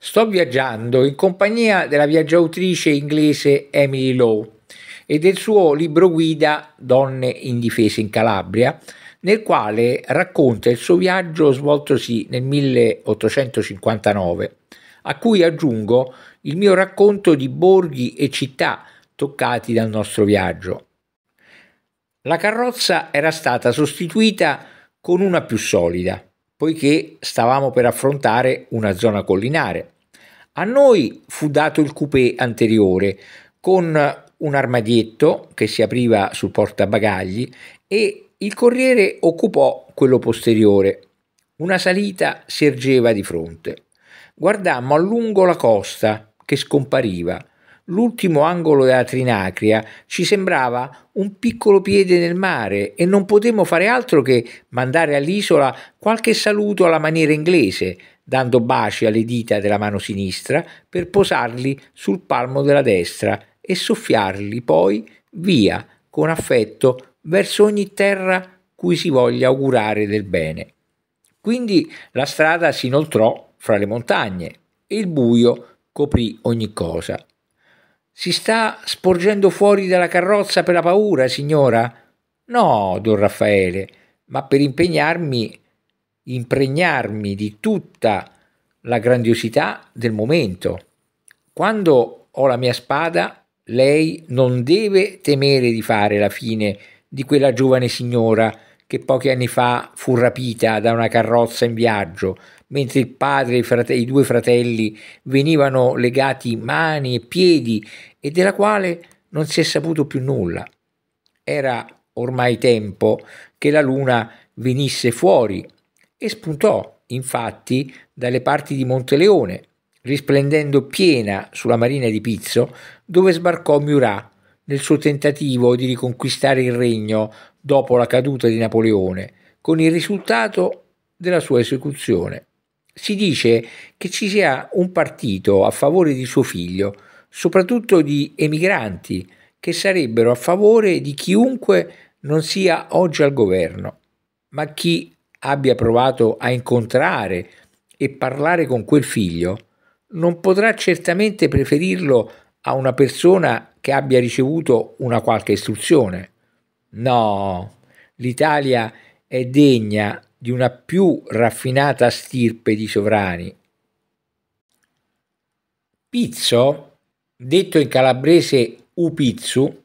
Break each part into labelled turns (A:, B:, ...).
A: Sto viaggiando in compagnia della viaggiatrice inglese Emily Lowe e del suo libro guida Donne indifese in Calabria, nel quale racconta il suo viaggio svoltosi nel 1859, a cui aggiungo il mio racconto di borghi e città toccati dal nostro viaggio. La carrozza era stata sostituita con una più solida poiché stavamo per affrontare una zona collinare. A noi fu dato il coupé anteriore con un armadietto che si apriva sul portabagagli e il corriere occupò quello posteriore. Una salita si ergeva di fronte. Guardammo a lungo la costa che scompariva L'ultimo angolo della Trinacria ci sembrava un piccolo piede nel mare e non potemmo fare altro che mandare all'isola qualche saluto alla maniera inglese, dando baci alle dita della mano sinistra per posarli sul palmo della destra e soffiarli poi via con affetto verso ogni terra cui si voglia augurare del bene. Quindi la strada si inoltrò fra le montagne e il buio coprì ogni cosa. Si sta sporgendo fuori dalla carrozza per la paura, signora? No, don Raffaele, ma per impegnarmi, impregnarmi di tutta la grandiosità del momento. Quando ho la mia spada, lei non deve temere di fare la fine di quella giovane signora che pochi anni fa fu rapita da una carrozza in viaggio, mentre il padre e i, frate- i due fratelli venivano legati mani e piedi e della quale non si è saputo più nulla. Era ormai tempo che la luna venisse fuori e spuntò infatti dalle parti di Monteleone, risplendendo piena sulla marina di Pizzo, dove sbarcò Murat nel suo tentativo di riconquistare il regno dopo la caduta di Napoleone, con il risultato della sua esecuzione. Si dice che ci sia un partito a favore di suo figlio, soprattutto di emigranti, che sarebbero a favore di chiunque non sia oggi al governo, ma chi abbia provato a incontrare e parlare con quel figlio non potrà certamente preferirlo a una persona che abbia ricevuto una qualche istruzione. No, l'Italia è degna di una più raffinata stirpe di sovrani. Pizzo, detto in calabrese Upizzu,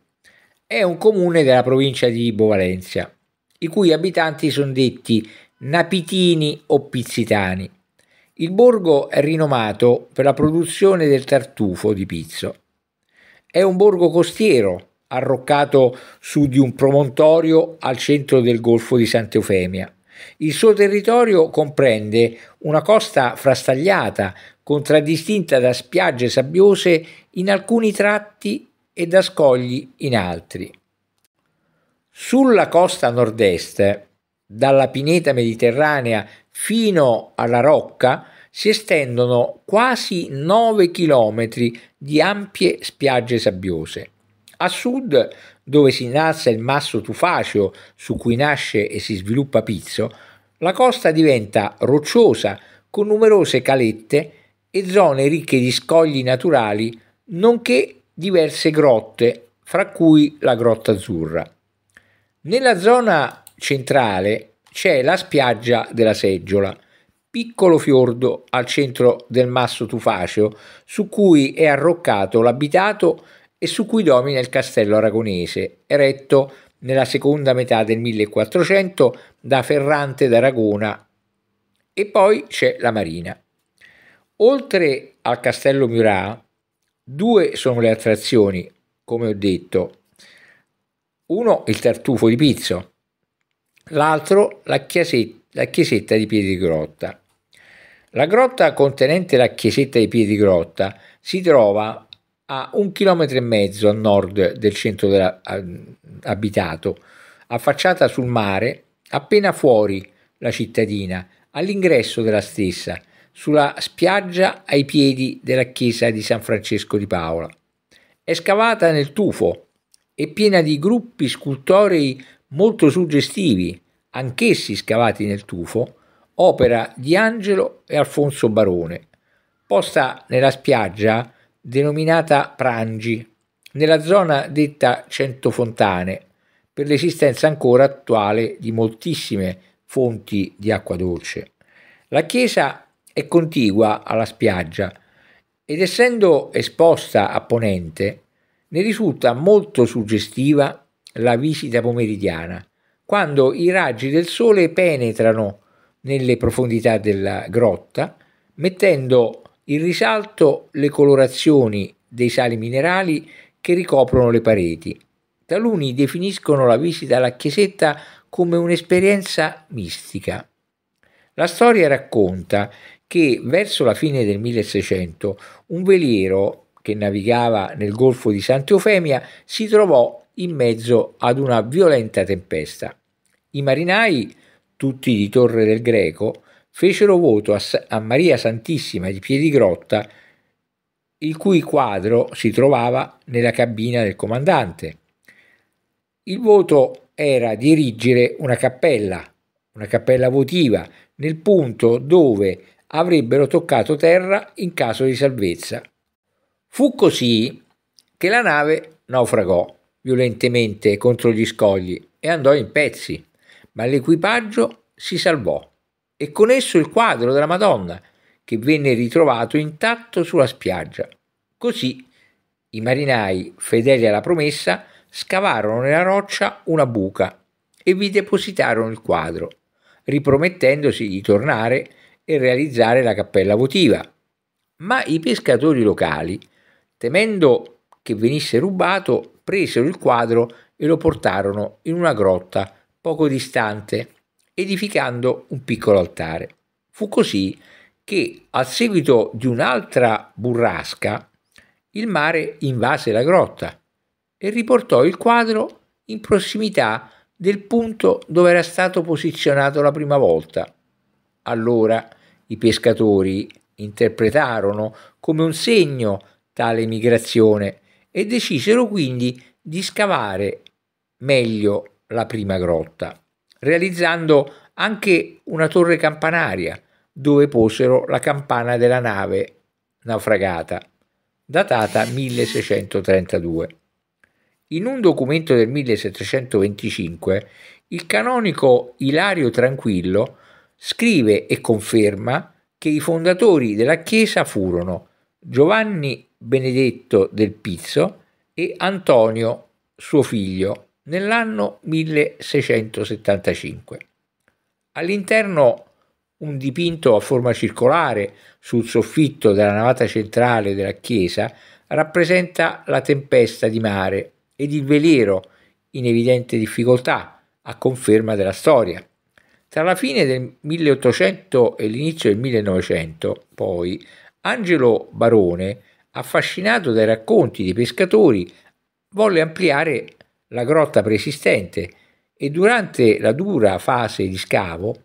A: è un comune della provincia di Vibo i cui abitanti sono detti napitini o pizzitani. Il borgo è rinomato per la produzione del tartufo di Pizzo. È un borgo costiero arroccato su di un promontorio al centro del golfo di Sant'Eufemia. Il suo territorio comprende una costa frastagliata, contraddistinta da spiagge sabbiose in alcuni tratti e da scogli in altri. Sulla costa nord-est, dalla pineta mediterranea fino alla Rocca, si estendono quasi 9 chilometri di ampie spiagge sabbiose. A sud, dove si innalza il masso tufaceo su cui nasce e si sviluppa Pizzo, la costa diventa rocciosa con numerose calette e zone ricche di scogli naturali, nonché diverse grotte, fra cui la Grotta Azzurra. Nella zona centrale c'è la spiaggia della Seggiola, piccolo fiordo al centro del masso tufaceo su cui è arroccato l'abitato e su cui domina il castello aragonese, eretto nella seconda metà del 1400 da Ferrante d'Aragona e poi c'è la marina. Oltre al castello Murat, due sono le attrazioni, come ho detto. Uno il tartufo di Pizzo, l'altro la chiesetta, la chiesetta di Piedigrotta. La grotta contenente la chiesetta di Piedigrotta si trova a un chilometro e mezzo a nord del centro della, a, abitato, affacciata sul mare, appena fuori la cittadina, all'ingresso della stessa, sulla spiaggia ai piedi della chiesa di San Francesco di Paola. È scavata nel tufo e piena di gruppi scultorei molto suggestivi, anch'essi scavati nel tufo, opera di Angelo e Alfonso Barone. Posta nella spiaggia denominata Prangi, nella zona detta Cento Fontane, per l'esistenza ancora attuale di moltissime fonti di acqua dolce. La chiesa è contigua alla spiaggia ed essendo esposta a ponente ne risulta molto suggestiva la visita pomeridiana, quando i raggi del sole penetrano nelle profondità della grotta, mettendo il risalto le colorazioni dei sali minerali che ricoprono le pareti. Taluni definiscono la visita alla chiesetta come un'esperienza mistica. La storia racconta che verso la fine del 1600 un veliero che navigava nel golfo di Sant'Eufemia si trovò in mezzo ad una violenta tempesta. I marinai, tutti di Torre del Greco, fecero voto a, a Maria Santissima di Piedigrotta, il cui quadro si trovava nella cabina del comandante. Il voto era di erigere una cappella, una cappella votiva, nel punto dove avrebbero toccato terra in caso di salvezza. Fu così che la nave naufragò violentemente contro gli scogli e andò in pezzi, ma l'equipaggio si salvò e con esso il quadro della Madonna, che venne ritrovato intatto sulla spiaggia. Così i marinai, fedeli alla promessa, scavarono nella roccia una buca e vi depositarono il quadro, ripromettendosi di tornare e realizzare la cappella votiva. Ma i pescatori locali, temendo che venisse rubato, presero il quadro e lo portarono in una grotta poco distante edificando un piccolo altare. Fu così che, a seguito di un'altra burrasca, il mare invase la grotta e riportò il quadro in prossimità del punto dove era stato posizionato la prima volta. Allora i pescatori interpretarono come un segno tale migrazione e decisero quindi di scavare meglio la prima grotta realizzando anche una torre campanaria dove posero la campana della nave naufragata, datata 1632. In un documento del 1725 il canonico Ilario Tranquillo scrive e conferma che i fondatori della chiesa furono Giovanni Benedetto del Pizzo e Antonio suo figlio nell'anno 1675. All'interno un dipinto a forma circolare sul soffitto della navata centrale della chiesa rappresenta la tempesta di mare ed il veliero in evidente difficoltà, a conferma della storia. Tra la fine del 1800 e l'inizio del 1900, poi, Angelo Barone, affascinato dai racconti dei pescatori, volle ampliare la grotta preesistente e durante la dura fase di scavo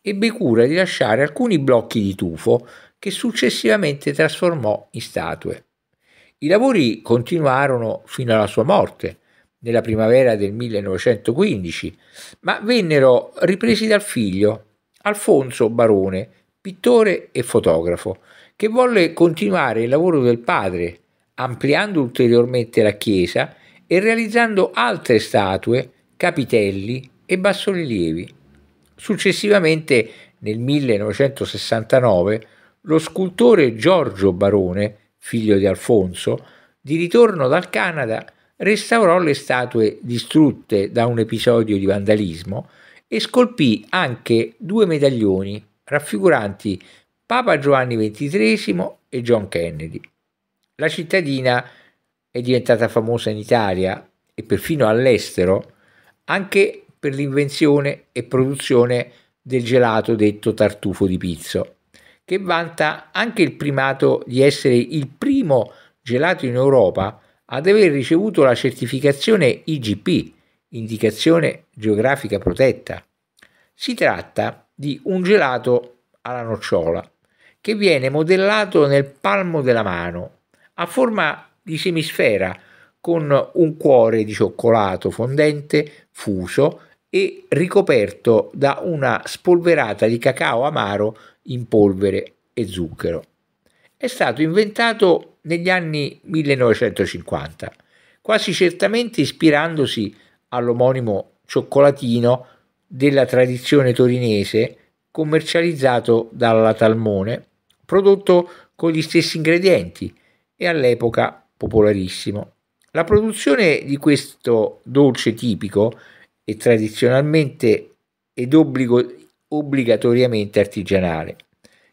A: ebbe cura di lasciare alcuni blocchi di tufo che successivamente trasformò in statue. I lavori continuarono fino alla sua morte, nella primavera del 1915, ma vennero ripresi dal figlio, Alfonso Barone, pittore e fotografo, che volle continuare il lavoro del padre, ampliando ulteriormente la chiesa e realizzando altre statue, capitelli e bassorilievi. Successivamente, nel 1969, lo scultore Giorgio Barone, figlio di Alfonso, di ritorno dal Canada, restaurò le statue distrutte da un episodio di vandalismo e scolpì anche due medaglioni raffiguranti Papa Giovanni XXIII e John Kennedy. La cittadina è diventata famosa in Italia e perfino all'estero anche per l'invenzione e produzione del gelato detto tartufo di pizzo, che vanta anche il primato di essere il primo gelato in Europa ad aver ricevuto la certificazione IGP, indicazione geografica protetta. Si tratta di un gelato alla nocciola che viene modellato nel palmo della mano, a forma di semisfera con un cuore di cioccolato fondente fuso e ricoperto da una spolverata di cacao amaro in polvere e zucchero. È stato inventato negli anni 1950, quasi certamente ispirandosi all'omonimo cioccolatino della tradizione torinese commercializzato dalla Talmone, prodotto con gli stessi ingredienti e all'epoca popolarissimo. La produzione di questo dolce tipico è tradizionalmente ed obbligo, obbligatoriamente artigianale,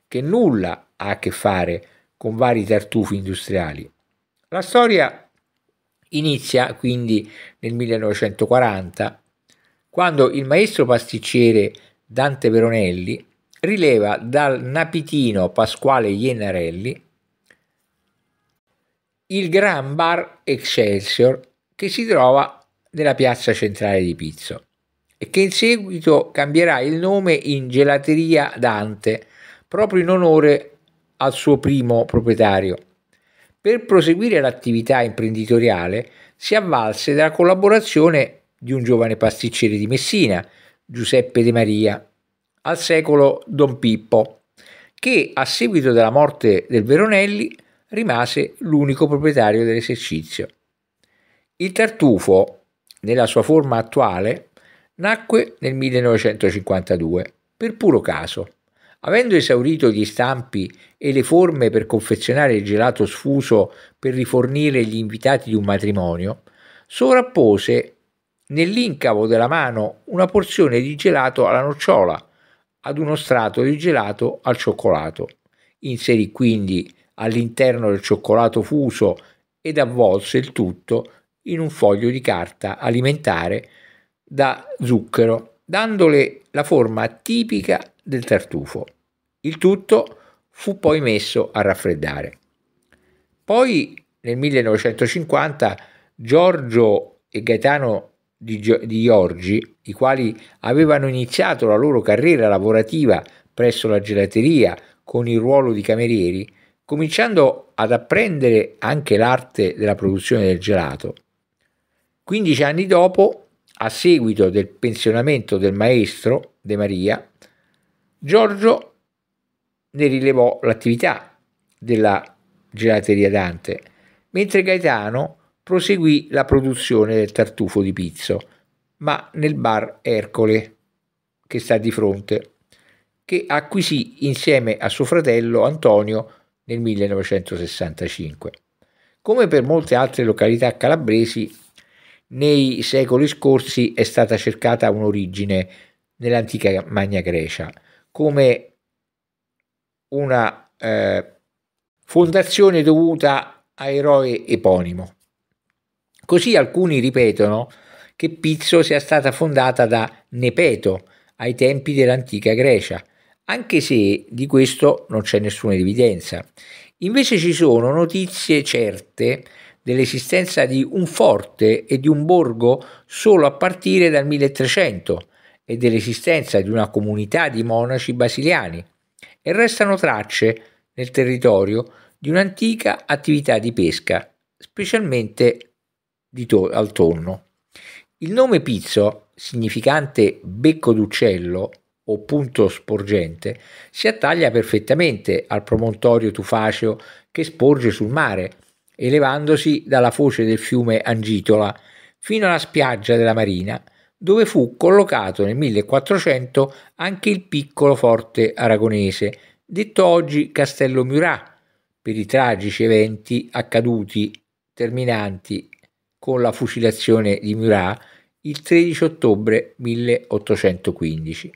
A: che nulla ha a che fare con vari tartufi industriali. La storia inizia quindi nel 1940, quando il maestro pasticciere Dante Veronelli rileva dal napitino Pasquale Iennarelli il Gran Bar Excelsior che si trova nella piazza centrale di Pizzo e che in seguito cambierà il nome in Gelateria Dante proprio in onore al suo primo proprietario. Per proseguire l'attività imprenditoriale si avvalse della collaborazione di un giovane pasticciere di Messina, Giuseppe De Maria, al secolo Don Pippo, che a seguito della morte del Veronelli rimase l'unico proprietario dell'esercizio. Il tartufo, nella sua forma attuale, nacque nel 1952, per puro caso. Avendo esaurito gli stampi e le forme per confezionare il gelato sfuso per rifornire gli invitati di un matrimonio, sovrappose nell'incavo della mano una porzione di gelato alla nocciola ad uno strato di gelato al cioccolato. Inserì quindi all'interno del cioccolato fuso ed avvolse il tutto in un foglio di carta alimentare da zucchero, dandole la forma tipica del tartufo. Il tutto fu poi messo a raffreddare. Poi nel 1950 Giorgio e Gaetano di, di Giorgi, i quali avevano iniziato la loro carriera lavorativa presso la gelateria con il ruolo di camerieri, cominciando ad apprendere anche l'arte della produzione del gelato. 15 anni dopo, a seguito del pensionamento del maestro De Maria, Giorgio ne rilevò l'attività della gelateria Dante, mentre Gaetano proseguì la produzione del tartufo di Pizzo, ma nel bar Ercole, che sta di fronte, che acquisì insieme a suo fratello Antonio nel 1965. Come per molte altre località calabresi, nei secoli scorsi è stata cercata un'origine nell'antica Magna Grecia, come una eh, fondazione dovuta a eroe eponimo. Così alcuni ripetono che Pizzo sia stata fondata da Nepeto ai tempi dell'antica Grecia, anche se di questo non c'è nessuna evidenza. Invece ci sono notizie certe dell'esistenza di un forte e di un borgo solo a partire dal 1300 e dell'esistenza di una comunità di monaci basiliani e restano tracce nel territorio di un'antica attività di pesca, specialmente di to al tonno. Il nome Pizzo, significante becco d'uccello, o punto sporgente si attaglia perfettamente al promontorio tufaceo che sporge sul mare, elevandosi dalla foce del fiume Angitola fino alla spiaggia della Marina, dove fu collocato nel 1400 anche il piccolo forte aragonese, detto oggi Castello Murat, per i tragici eventi accaduti terminanti con la fucilazione di Murat il 13 ottobre 1815.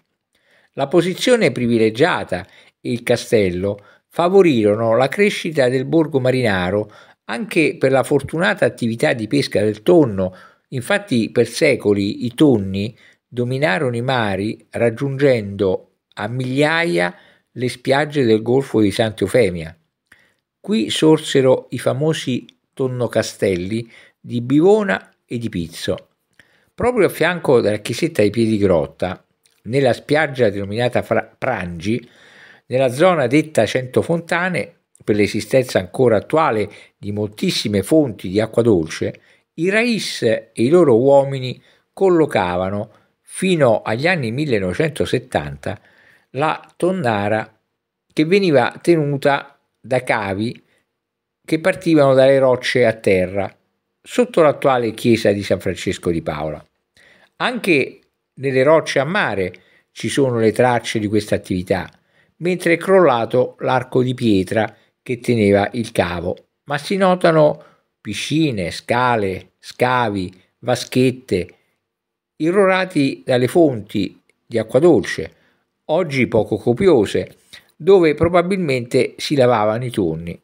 A: La posizione privilegiata e il castello favorirono la crescita del borgo marinaro anche per la fortunata attività di pesca del tonno. Infatti per secoli i tonni dominarono i mari raggiungendo a migliaia le spiagge del Golfo di Sant'Eufemia. Qui sorsero i famosi tonnocastelli di Bivona e di Pizzo. Proprio a fianco della chiesetta ai piedi grotta nella spiaggia denominata Prangi, nella zona detta Cento Fontane, per l'esistenza ancora attuale di moltissime fonti di acqua dolce, i Rais e i loro uomini collocavano fino agli anni 1970 la tonnara che veniva tenuta da cavi che partivano dalle rocce a terra, sotto l'attuale chiesa di San Francesco di Paola. Anche nelle rocce a mare ci sono le tracce di questa attività, mentre è crollato l'arco di pietra che teneva il cavo, ma si notano piscine, scale, scavi, vaschette, irrorati dalle fonti di acqua dolce, oggi poco copiose, dove probabilmente si lavavano i tonni.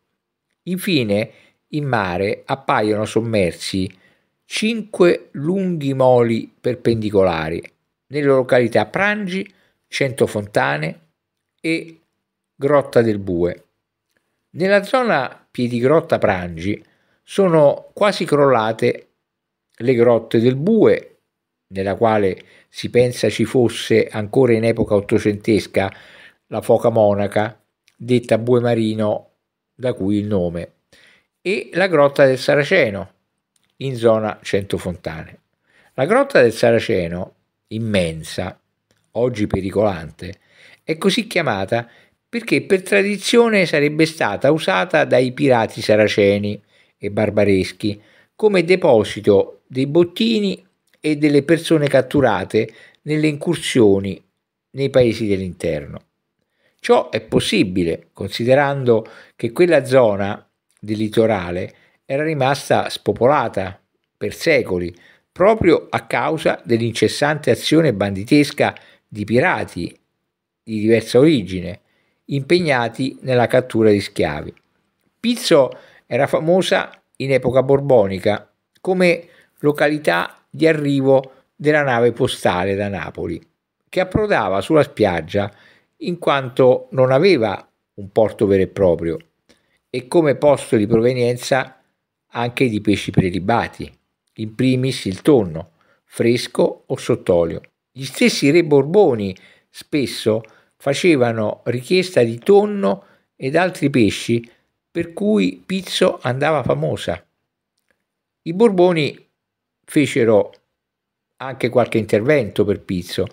A: Infine, in mare appaiono sommersi cinque lunghi moli perpendicolari, nelle località Prangi, Cento Fontane e Grotta del Bue. Nella zona Piedigrotta Prangi sono quasi crollate le grotte del Bue, nella quale si pensa ci fosse ancora in epoca ottocentesca la foca monaca, detta Bue Marino, da cui il nome, e la grotta del Saraceno, in zona Cento Fontane. La grotta del Saraceno immensa, oggi pericolante, è così chiamata perché per tradizione sarebbe stata usata dai pirati saraceni e barbareschi come deposito dei bottini e delle persone catturate nelle incursioni nei paesi dell'interno. Ciò è possibile considerando che quella zona del litorale era rimasta spopolata per secoli proprio a causa dell'incessante azione banditesca di pirati di diversa origine impegnati nella cattura di schiavi. Pizzo era famosa in epoca borbonica come località di arrivo della nave postale da Napoli, che approdava sulla spiaggia in quanto non aveva un porto vero e proprio e come posto di provenienza anche di pesci prelibati in primis il tonno, fresco o sott'olio. Gli stessi re Borboni spesso facevano richiesta di tonno ed altri pesci, per cui Pizzo andava famosa. I Borboni fecero anche qualche intervento per Pizzo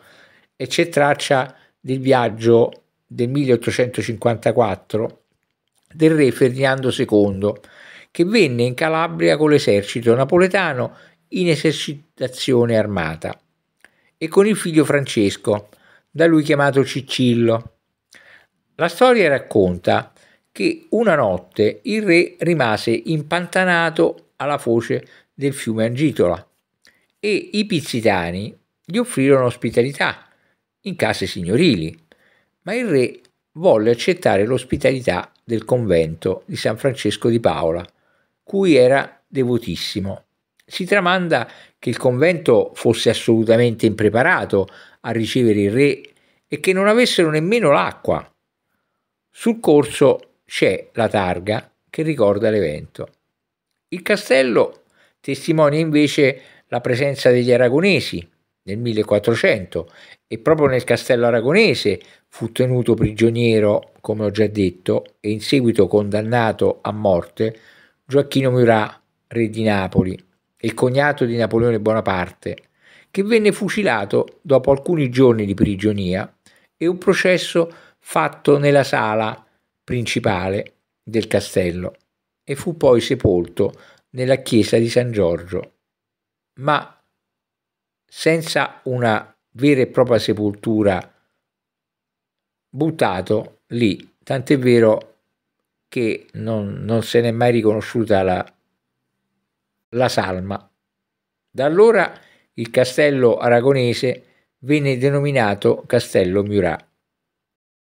A: e c'è traccia del viaggio del 1854 del re Ferdinando II che venne in Calabria con l'esercito napoletano in esercitazione armata e con il figlio Francesco, da lui chiamato Cicillo. La storia racconta che una notte il re rimase impantanato alla foce del fiume Angitola e i pizzitani gli offrirono ospitalità in case signorili, ma il re volle accettare l'ospitalità del convento di San Francesco di Paola cui era devotissimo. Si tramanda che il convento fosse assolutamente impreparato a ricevere il re e che non avessero nemmeno l'acqua. Sul corso c'è la targa che ricorda l'evento. Il castello testimonia invece la presenza degli aragonesi nel 1400 e proprio nel castello aragonese fu tenuto prigioniero, come ho già detto, e in seguito condannato a morte Gioacchino Murat, re di Napoli e cognato di Napoleone Bonaparte, che venne fucilato dopo alcuni giorni di prigionia e un processo fatto nella sala principale del castello e fu poi sepolto nella chiesa di San Giorgio. Ma senza una vera e propria sepoltura buttato lì, tant'è vero che non, non se n'è mai riconosciuta la, la salma. Da allora il castello aragonese venne denominato Castello Murat.